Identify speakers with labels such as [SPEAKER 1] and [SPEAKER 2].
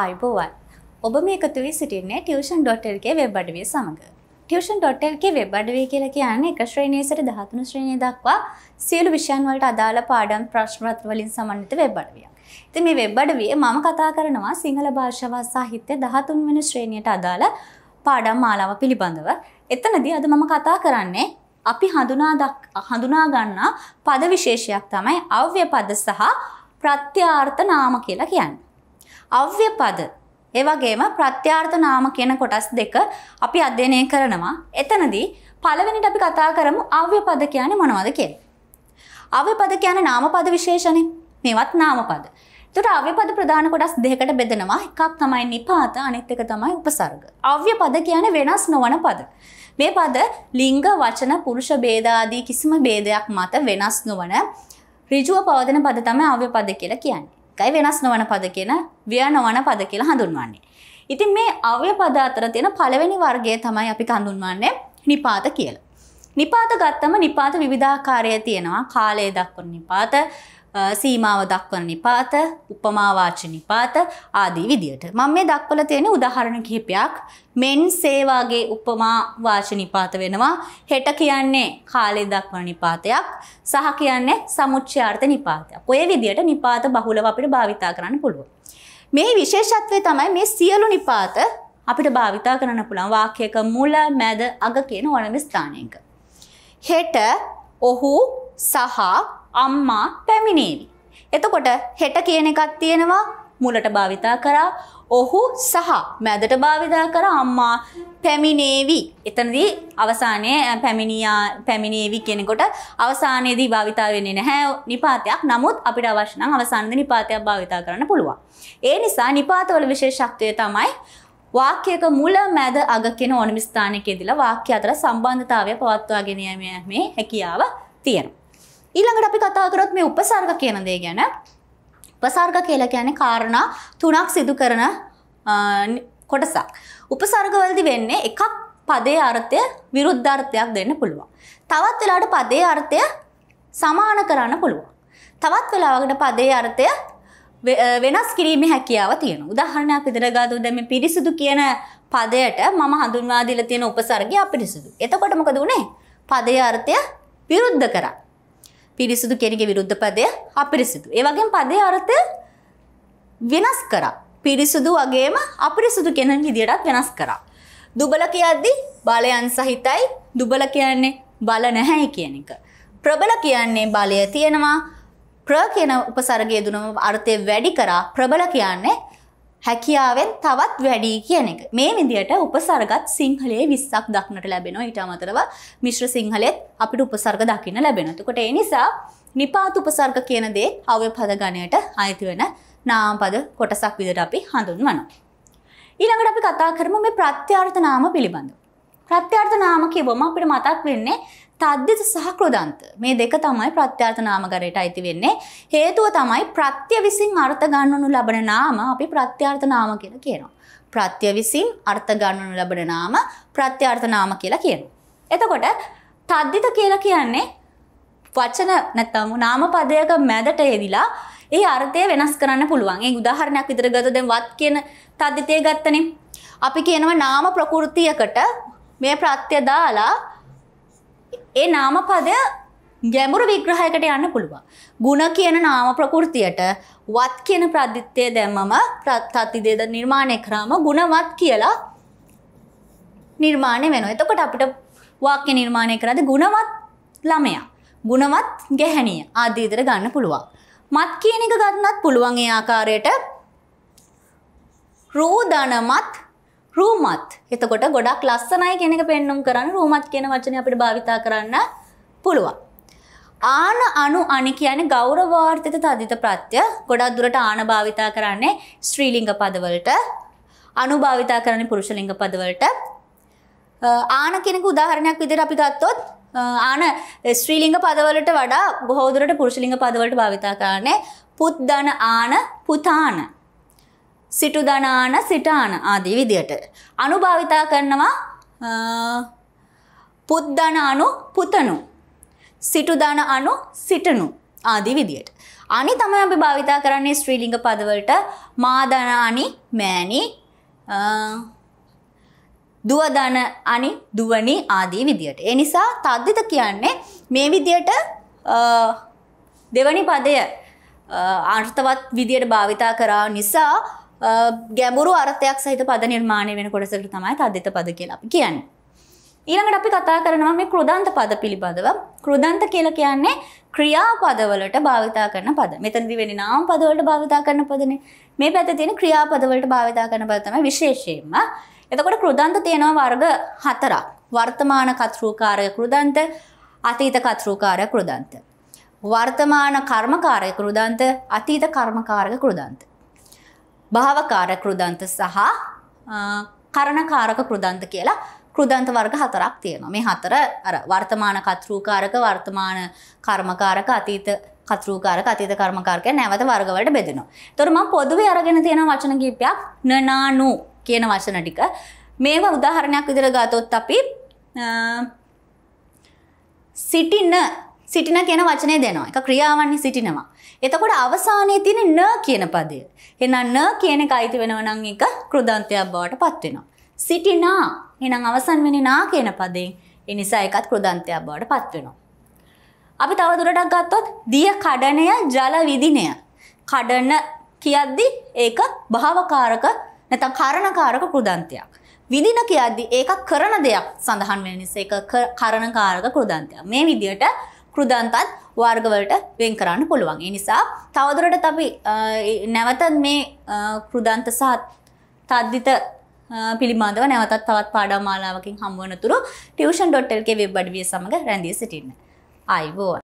[SPEAKER 1] ආයිබෝවන් ඔබ මේ එකතු වී සිටින්නේ ටියෂන් ඩොටල්ගේ වෙබ් අඩවිය සමඟ ටියෂන් ඩොටල්ගේ වෙබ් අඩවී කියලා කියන්නේ එක ශ්‍රේණයසට දහතුන ශ්‍රේණය දක්වා සියලු විෂයන් වලට අදාළ පාඩම් ප්‍රශ්නත් වලින් සමන්විත වෙබ් අඩවියක්
[SPEAKER 2] ඉතින් මේ වෙබ් අඩවිය මම
[SPEAKER 1] කතා කරනවා සිංහල භාෂාව සාහිත්‍ය 13 වෙනි ශ්‍රේණියට අදාළ පාඩම් මාලාව පිළිබඳව එතනදී අද මම කතා කරන්නේ අපි හඳුනා හඳුනා ගන්නා පද විශේෂයක් තමයි අව්‍ය පද සහ ප්‍රත්‍යාර්ථ නාම කියලා කියන්නේ අව්‍යපද ඒ වගේම ප්‍රත්‍යාර්ථ නාම කියන කොටස් දෙක අපි අධ්‍යයනය කරනවා. එතනදී පළවෙනිට අපි කතා කරමු අව්‍යපද කියන්නේ මොනවද කියලා. අව්‍යපද කියන්නේ නාමපද විශේෂණේ. මේවත් නාමපද. එතකොට අව්‍යපද ප්‍රධාන කොටස් දෙකකට බෙදෙනවා. එකක් තමයි නිපාත, අනෙත් එක තමයි උපසර්ග. අව්‍යපද කියන්නේ වෙනස් නොවන පද. මේ පද ලිංග, වචන, පුරුෂ ભેද ආදී කිසිම ભેදයක් මත වෙනස් නොවන ඍජුව පවතින පද තමයි අව්‍යපද කියලා කියන්නේ. එකයි වෙනස් නොවන පද කියන ව්‍ය නොවන පද කියලා හඳුන්වන්නේ. ඉතින් මේ අව්‍ය පද අතර තියෙන පළවෙනි වර්ගය තමයි අපි හඳුන්වන්නේ නිපාත කියලා. නිපාත ගත්තම නිපාත විවිධාකාරය තියෙනවා. කාලය දක්වන නිපාත, සීමාව දක්වන නිපාත උපමාවාච නිපාත ආදී විදියට. මම මේ දක්වල තියෙන උදාහරණ කිහිපයක් මෙන් සේවාගේ උපමාවාච නිපාත වෙනවා හෙට කියන්නේ කාලේ දක්වන නිපාතයක් සහ කියන්නේ සමුච්චයාර්ථ නිපාතයක්. ඔය විදියට නිපාත බහුලව අපිට භාවිතා කරන්න පුළුවන්. මේ විශේෂත්වය තමයි මේ සියලු නිපාත අපිට භාවිතා කරන්න පුළුවන් වාක්‍යයක මුල මැද අග කියන ඕනම ස්ථානයක. හෙට ඔහු සහ අම්මා පැමිණේවි. එතකොට හෙට කියන එකක් තියෙනවා මුලට භාවිතා කරා ඔහු සහ මැදට භාවිතා කර අම්මා පැමිණේවි. එතනදී අවසානයේ පැමිණියා පැමිණේවි කෙනෙකොට අවසානයේදී භාවිතා වෙන්නේ නැහැ නිපාතයක්. නමුත් අපිට අවශ්‍ය නම් අවසානයේදී නිපාතයක් භාවිතා කරන්න පුළුවන්. ඒ නිසා නිපාතවල විශේෂත්වය තමයි වාක්‍යයක මුල මැද අග කියන ඕනම ස්ථානයක ඉඳලා වාක්‍ය අතර සම්බන්ධතාවය පවත්වාගෙන යීමේ හැකියාව තියෙනවා. ඊළඟට අපි කතා කරොත් මේ උපසර්ග කියන දේ ගැන. උපසර්ග කියලා කියන්නේ කාරණා තුනක් සිදු කරන කොටසක්. උපසර්ගවලදී වෙන්නේ එකක් පදයේ අර්ථය විරුද්ධාර්ථයක් දෙන්න පුළුවන්. තවත් වෙලාවට පදයේ අර්ථය සමාන කරන්න පුළුවන්. තවත් වෙලාවකට පදයේ අර්ථය වෙනස් කිරීමේ හැකියාව තියෙනවා. උදාහරණයක් විදිහට ගත්තොත් දැන් මේ පිරිසුදු කියන පදයට මම හඳුන්වා දීලා තියෙන උපසර්ගය අපිරිසුදු. එතකොට මොකද උනේ? පදයේ අර්ථය විරුද්ධ කරා. පිරිසිදු කෙනෙගේ විරුද්ධ පදය අපිරිසිදු. ඒ වගේම පදේ අර්ථය වෙනස් කරා. පිරිසිදු වගේම අපිරිසිදු කෙනෙක් විදියටත් වෙනස් කරා. දුබල කියද්දී බලයන් සහිතයි. දුබල කියන්නේ බල නැහැ කියන එක. ප්‍රබල කියන්නේ බලය තියෙනවා. ප්‍ර කියන උපසර්ගය දුනම අර්ථය වැඩි කරා. ප්‍රබල කියන්නේ හැකියාවෙන් තවත් වැඩි කියන එක. මේ විදියට උපසර්ගත් සිංහලයේ 20ක් දක්නට ලැබෙනවා. ඊට අමතරව මිශ්‍ර සිංහලෙත් අපිට උපසර්ග දකින්න ලැබෙනවා. එතකොට ඒ නිසා නිපාත උපසර්ග කියන දේ අව්‍ය පද ගණයට අයිති වෙන නාම පද කොටසක් විදිහට අපි හඳුන්වනවා. ඊළඟට අපි කතා කරමු මේ ප්‍රත්‍යාර්ථ නාම පිළිබඳව. ප්‍රත්‍යාර්ථ නාම කියවම අපිට මතක් වෙන්නේ තද්දිත සහ කෘදන්ත මේ දෙක තමයි ප්‍රත්‍යර්ථ නාමකරයට අයිති වෙන්නේ හේතුව තමයි ප්‍රත්‍ය විසින් අර්ථ ගන්නනු ලබන නාම අපි ප්‍රත්‍යර්ථ නාම කියලා කියනවා ප්‍රත්‍ය විසින් අර්ථ ගන්නනු ලබන නාම ප්‍රත්‍යර්ථ නාම කියලා කියනවා එතකොට තද්දිත කියලා කියන්නේ වචන නැත්නම් නාම පදයක මැදට එවිලා ඒ අර්ථය වෙනස් කරන්න පුළුවන් ඒ උදාහරණයක් විතර ගත්තොත් දැන් වත් කියන තද්දිතය ගත්තනේ අපි කියනවා නාම ප්‍රകൃතියකට මේ ප්‍රත්‍ය දාලා ඒ නාමපදය ගැඹුරු විග්‍රහයකට යන්න පුළුවන්. ಗುಣ කියන නාම ප්‍රකෘතියට වත් කියන ප්‍රතිත්‍යය දැම්මම ප්‍රත්‍යතිදේද නිර්මාණය කරාම ಗುಣවත් කියලා නිර්මාණය වෙනවා. එතකොට අපිට වාක්‍ය නිර්මාණය කරද්දී ಗುಣවත් ළමයා, ಗುಣවත් ගැහැණිය ආදී විතර ගන්න පුළුවන්. මත් කියන එක ගන්නත් පුළුවන් ඒ ආකාරයට රූ ධනමත් රූමත් එතකොට ගොඩක් ලස්සනයි කෙනෙක පෙන්නුම් කරන්න රූමත් කියන වචනය අපිට භාවිතා කරන්න පුළුවන්. ආන අනු අනි කියන්නේ ගෞරවාර්ථිත තදිත ප්‍රත්‍ය ගොඩක් දුරට ආන භාවිතා කරන්නේ ස්ත්‍රීලිංග පදවලට අනු භාවිතා කරන්නේ පුරුෂලිංග පදවලට ආන කෙනෙකු උදාහරණයක් විදිහට අපි ගත්තොත් ආන ස්ත්‍රීලිංග පදවලට වඩා බොහෝ දුරට පුරුෂලිංග පදවලට භාවිතා කරන්නේ පුත් ධන ආන පුතාන සිටුදනාන සිටාන ආදී විදියට. අනුභාවිතා කරනවා පුද්දන අනු පුතනු. සිටුදන අනු සිටනු ආදී විදියට. අනි තමයි අපි භාවිතා කරන්නේ ශ්‍රීලිංග පදවලට මාදනානි මෑණි දුවදන අනි දුවනි ආදී විදියට. ඒ නිසා තද්දිත කියන්නේ මේ විදියට දෙවනි පදය අර්ථවත් විදියට භාවිතා කරා නිසා ගැඹුරු අර්ථයක් සහිත පද නිර්මාණය වෙන කොටසකට තමයි තද්දිත පද කියලා අපි කියන්නේ. ඊළඟට අපි කතා කරනවා මේ කෘදන්ත පද පිළිබඳව. කෘදන්ත කියලා කියන්නේ ක්‍රියාපදවලට භාවිතා කරන පද. මෙතනදී වෙන්නේ නාම පදවලට භාවිතා කරන පදනේ. මේ පැත්තේ තියෙන ක්‍රියාපදවලට භාවිතා කරන පද තමයි විශේෂයෙන්ම. එතකොට කෘදන්ත තියෙනවා වර්ග හතරක්. වර්තමාන කතෘකාරය කෘදන්ත, අතීත කතෘකාරය කෘදන්ත. වර්තමාන කර්මකාරය කෘදන්ත, අතීත කර්මකාරක කෘදන්ත. භාවකාර කෘදන්ත සහ කරණකාරක කෘදන්ත කියලා කෘදන්ත වර්ග හතරක් තියෙනවා. මේ හතර අර වර්තමාන කතෘකාරක වර්තමාන කර්මකාරක අතීත කතෘකාරක අතීත කර්මකාරක නැවත වර්ගවලට බෙදෙනවා. ඒතර මම පොදුවේ අරගෙන තියෙන වචන කිහිපයක් නනානු කියන වචන ටික මේවා උදාහරණයක් විදිහට ගත්තොත් අපි සිටින සිටින කියන වචනය දෙනවා. එක ක්‍රියාවන්නේ සිටිනවා. එතකොට අවසානයේ තියෙන න කියන පදය. එහෙනම් න කියන එක අයිති වෙනව නම් එක කෘදන්තයක් බවට පත් වෙනවා. සිටිනා. එහෙනම් අවසන් වෙන්නේ නා කියන පදයෙන්. ඒ නිසා ඒකත් කෘදන්තයක් බවට පත් වෙනවා. අපි තව දුරටත් ගත්තොත් දිය කඩනය ජල විදිනය. කඩන කියද්දි ඒක භාවකාරක නැත්නම් කරණකාරක කෘදන්තයක්. විදින කියද්දි ඒක කරන දෙයක් සඳහන් වෙන නිසා ඒක කරණකාරක කෘදන්තයක්. මේ විදියට කෘදන්තත් වර්ගවලට වෙන් කරන්න පුළුවන්. ඒ නිසා තවදුරට අපි නැවතත් මේ කෘදන්ත සහ තද්දිත පිළිබඳව නැවතත් තවත් පාඩම් මාලාවකින් හමු වෙනතුරු tuition.lk වෙබ් අඩවිය සමග රැඳී සිටින්න. ආයිබෝවන්.